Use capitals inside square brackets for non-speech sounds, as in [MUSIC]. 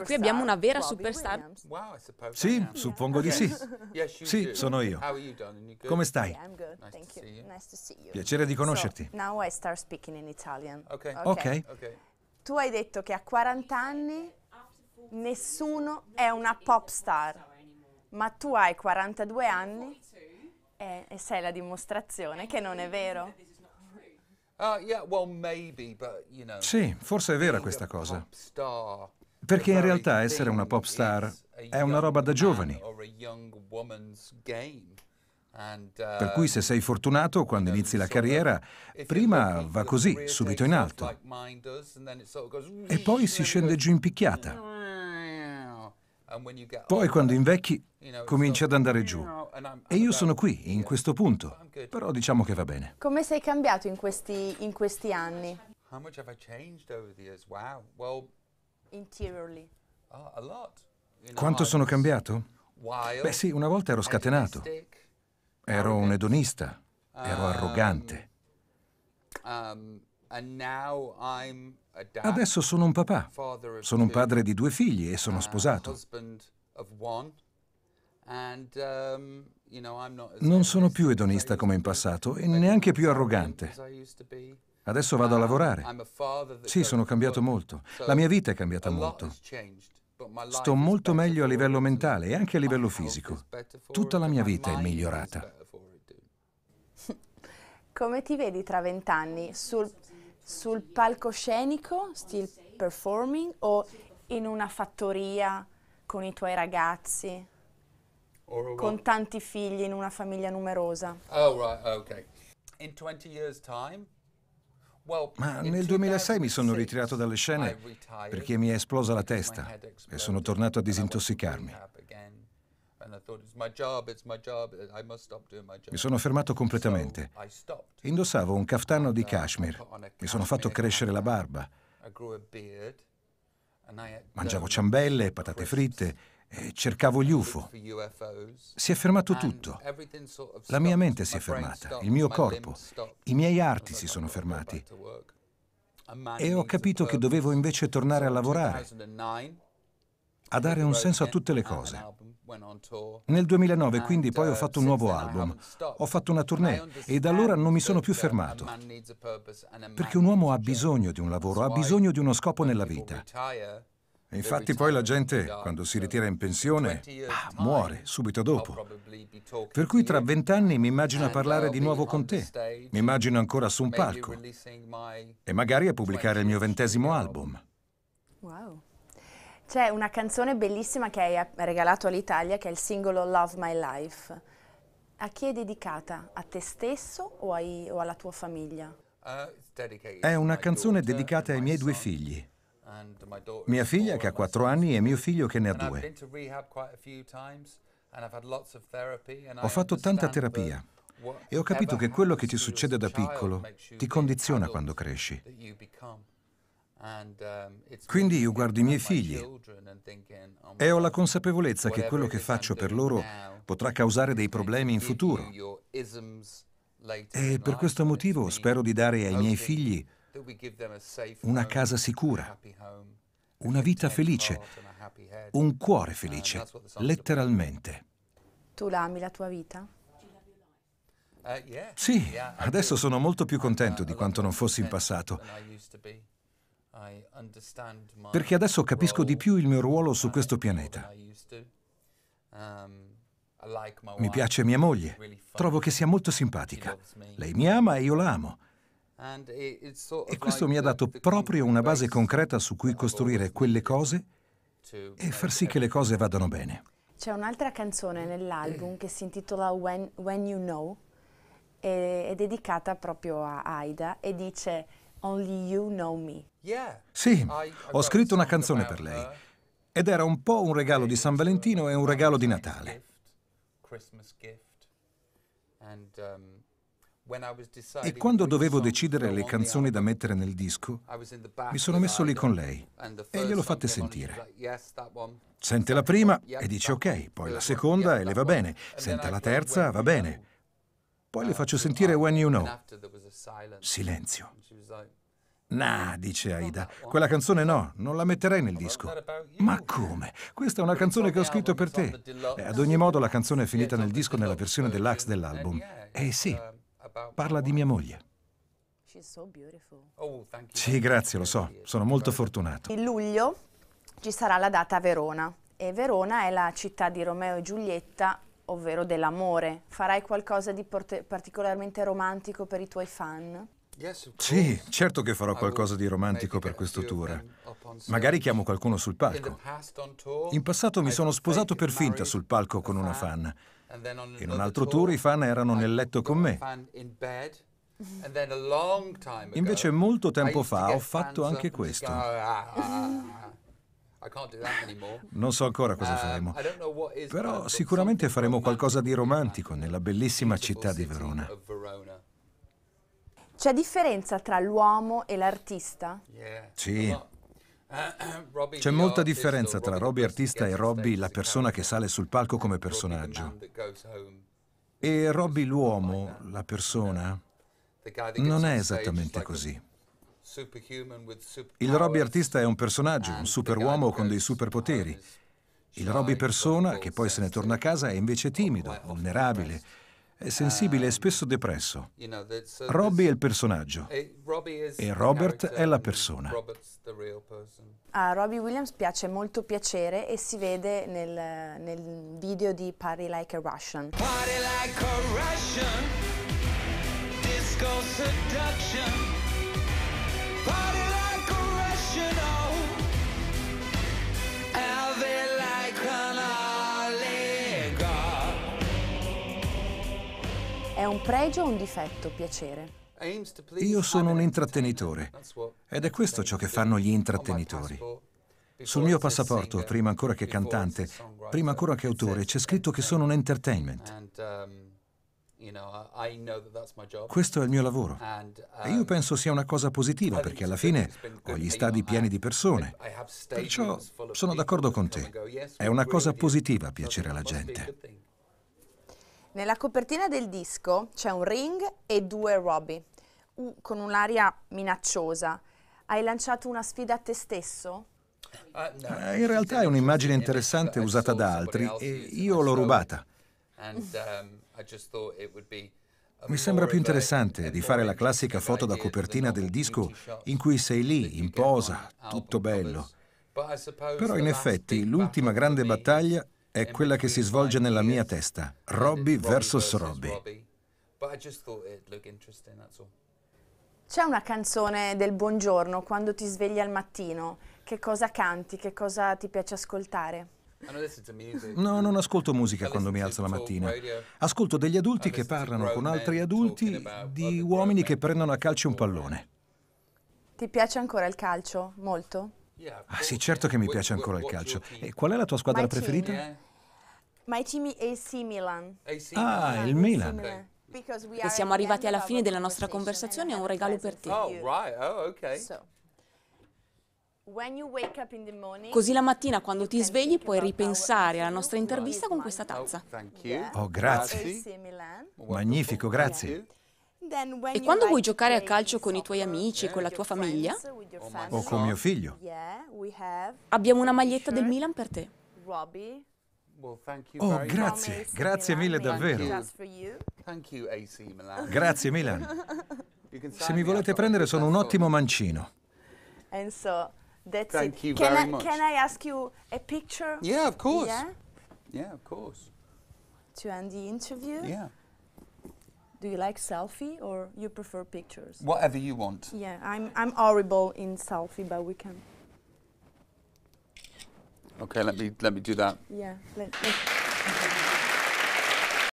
Allora cioè, qui abbiamo una vera superstar. Sì, suppongo di sì. [LAUGHS] Sì, sono io. Come stai? Piacere di conoscerti. Ok. Tu hai detto che a 40 anni nessuno è una pop star, ma tu hai 42 anni e, e sei la dimostrazione che non è vero. Uh, sì, forse è vera questa cosa. Perché in realtà essere una pop star è una roba da giovani. Per cui se um, sei fortunato quando inizi la carriera, prima va così, subito in alto, e poi si scende giù in picchiata. Poi quando invecchi cominci ad andare giù. E io sono qui, in questo punto, però diciamo che va bene. Come sei cambiato in questi, in questi anni? How much have I changed over the years? Wow. Well, Ah, Quanto sono cambiato? Beh sì, una volta ero scatenato. Ero un edonista. Ero um, arrogante. Um, Adesso sono un papà. Sono un padre di due figli e sono sposato. Um, non sono più edonista come in passato e neanche più arrogante. Adesso vado a lavorare. Sì, sono cambiato molto. La mia vita è cambiata molto. Sto molto meglio a livello mentale e anche a livello fisico. Tutta la mia vita è migliorata. [LAUGHS] Come ti vedi tra vent'anni? Sul, sul, palcoscenico, still performing, o in una fattoria con i tuoi ragazzi? Con tanti figli in una famiglia numerosa? Oh, right, ok. In 20 years' time? Ma nel 2006 mi sono ritirato dalle scene perché mi è esplosa la testa e sono tornato a disintossicarmi. Mi sono fermato completamente. Indossavo un caftano di uh, cashmere, mi sono fatto crescere la barba, mangiavo ciambelle, patate fritte e eh, cercavo gli UFO. Si è fermato tutto. La mia mente si è fermata, il mio corpo, i miei arti si sono fermati. E ho capito che dovevo invece tornare a lavorare, a dare un senso a tutte le cose. Nel 2009 quindi poi ho fatto un nuovo album, ho fatto una tournée e da allora non mi sono più fermato. Perché un uomo ha bisogno di un lavoro, ha bisogno di uno scopo nella vita. E infatti poi la gente, quando si um, ritira in pensione, ah, muore subito dopo. Per cui tra vent'anni mi immagino a parlare di nuovo con te, mi immagino ancora su un palco e magari a pubblicare il mio ventesimo album. Wow. C'è una canzone bellissima che hai regalato all'Italia, che è il singolo Love My Life. A chi è dedicata? A te stesso o, ai, o alla tua famiglia? Uh, è una canzone dedicata ai miei due figli, mia figlia che ha 4 anni e mio figlio che ne ha 2. Ho fatto tanta terapia e ho capito che quello che ti succede da piccolo ti condiziona quando cresci. Quindi io guardo i miei figli e ho la consapevolezza che quello che faccio per loro potrà causare dei problemi in futuro. E per questo motivo spero di dare ai miei figli una casa sicura, una vita felice, un cuore felice, letteralmente. Tu l'ami la tua vita? Sì, adesso sono molto più contento di quanto non fossi in passato. Perché adesso capisco di più il mio ruolo su questo pianeta. Mi piace mia moglie, trovo che sia molto simpatica. Lei mi ama e io la amo. E questo mi ha dato proprio una base concreta su cui costruire quelle cose e far sì che le cose vadano bene. C'è un'altra canzone nell'album che si intitola When, When You Know, è, è dedicata proprio a Aida e dice Only You Know Me. Sì, ho scritto una canzone per lei ed era un po' un regalo di San Valentino e un regalo di Natale. Christmas gift. And um, e quando dovevo decidere le canzoni da mettere nel disco, mi sono messo lì con lei e gliel'ho fatte sentire. Sente la prima e dice ok, poi la seconda e le va bene, sente la terza, va bene. Poi le faccio sentire When You Know. Silenzio. Nah, dice Aida, quella canzone no, non la metterei nel disco. Ma come? Questa è una canzone che ho scritto per te. E eh, ad ogni modo la canzone è finita nel disco nella versione deluxe dell'album. Eh sì, um, Parla di mia moglie. Oh, sì, grazie, lo so, sono molto fortunato. In luglio ci sarà la data a Verona e Verona è la città di Romeo e Giulietta, ovvero dell'amore. Farai qualcosa di particolarmente romantico per i tuoi fan? Sì, certo che farò qualcosa di romantico per questo tour. Magari chiamo qualcuno sul palco. In passato mi sono sposato per finta sul palco con una fan. In un altro tour i fan erano nel letto con me. Invece molto tempo fa ho fatto anche questo. Ah, non so ancora cosa um, faremo, però sicuramente faremo qualcosa di romantico nella bellissima città di Verona. C'è differenza tra l'uomo e l'artista? Sì. C'è molta differenza tra Robbie artista e Robbie la persona che sale sul palco come personaggio. E Robbie l'uomo, la persona, non è esattamente così. Il Robbie artista è un personaggio, un superuomo con dei superpoteri. Il Robbie persona, che poi se ne torna a casa, è invece timido, vulnerabile, è sensibile e spesso depresso. Robbie è il personaggio eh, e Robert è la persona. A Robbie Williams piace molto piacere e si vede nel, nel video di Party Like a Russian. Party like a Russian, disco seduction, party un pregio o un difetto piacere? Io sono un intrattenitore ed è questo ciò che fanno gli intrattenitori. Sul mio passaporto, prima ancora che cantante, prima ancora che autore, c'è scritto che sono un entertainment. Questo è il mio lavoro e io penso sia una cosa positiva perché alla fine ho gli stadi pieni di persone. Perciò sono d'accordo con te. È una cosa positiva piacere alla gente. Nella copertina del disco c'è un ring e due Robby, con un'aria minacciosa. Hai lanciato una sfida a te stesso? Ah, eh, in realtà è un'immagine interessante usata da altri e io l'ho rubata. Um, Mi sembra più interessante di fare la classica foto da copertina del disco in cui sei lì, in posa, tutto bello. Però in effetti l'ultima grande battaglia è quella che si svolge nella mia testa, Robby vs. Robby. C'è una canzone del buongiorno quando ti svegli al mattino. Che cosa canti? Che cosa ti piace ascoltare? No, non ascolto musica quando mi alzo la mattina. Ascolto degli adulti che parlano con altri adulti di uomini che prendono a calcio un pallone. Ti piace ancora il calcio? Molto? Ah sì, certo che mi piace ancora il calcio. E qual è la tua squadra My preferita? Team. My team is Milan. Ah, il Milan. E siamo arrivati alla fine della nostra conversazione, è un regalo per te. Oh, right. oh, okay. Così la mattina quando ti svegli puoi ripensare alla nostra intervista con questa oh, tazza. Oh, oh grazie. Magnifico, grazie. E quando vuoi giocare a calcio con i tuoi amici, con la tua famiglia? O con mio figlio? Abbiamo una maglietta del Milan per te. Oh, grazie, grazie mille davvero. Grazie Milan. Se mi volete prendere sono un ottimo mancino. And so that's Thank it. Can I, can I ask you a picture? Yeah, of course. do you like selfie or you prefer pictures? Whatever you want. Yeah, I'm, I'm horrible in selfie, but we can. Okay, let me let me do that. Yeah, let, let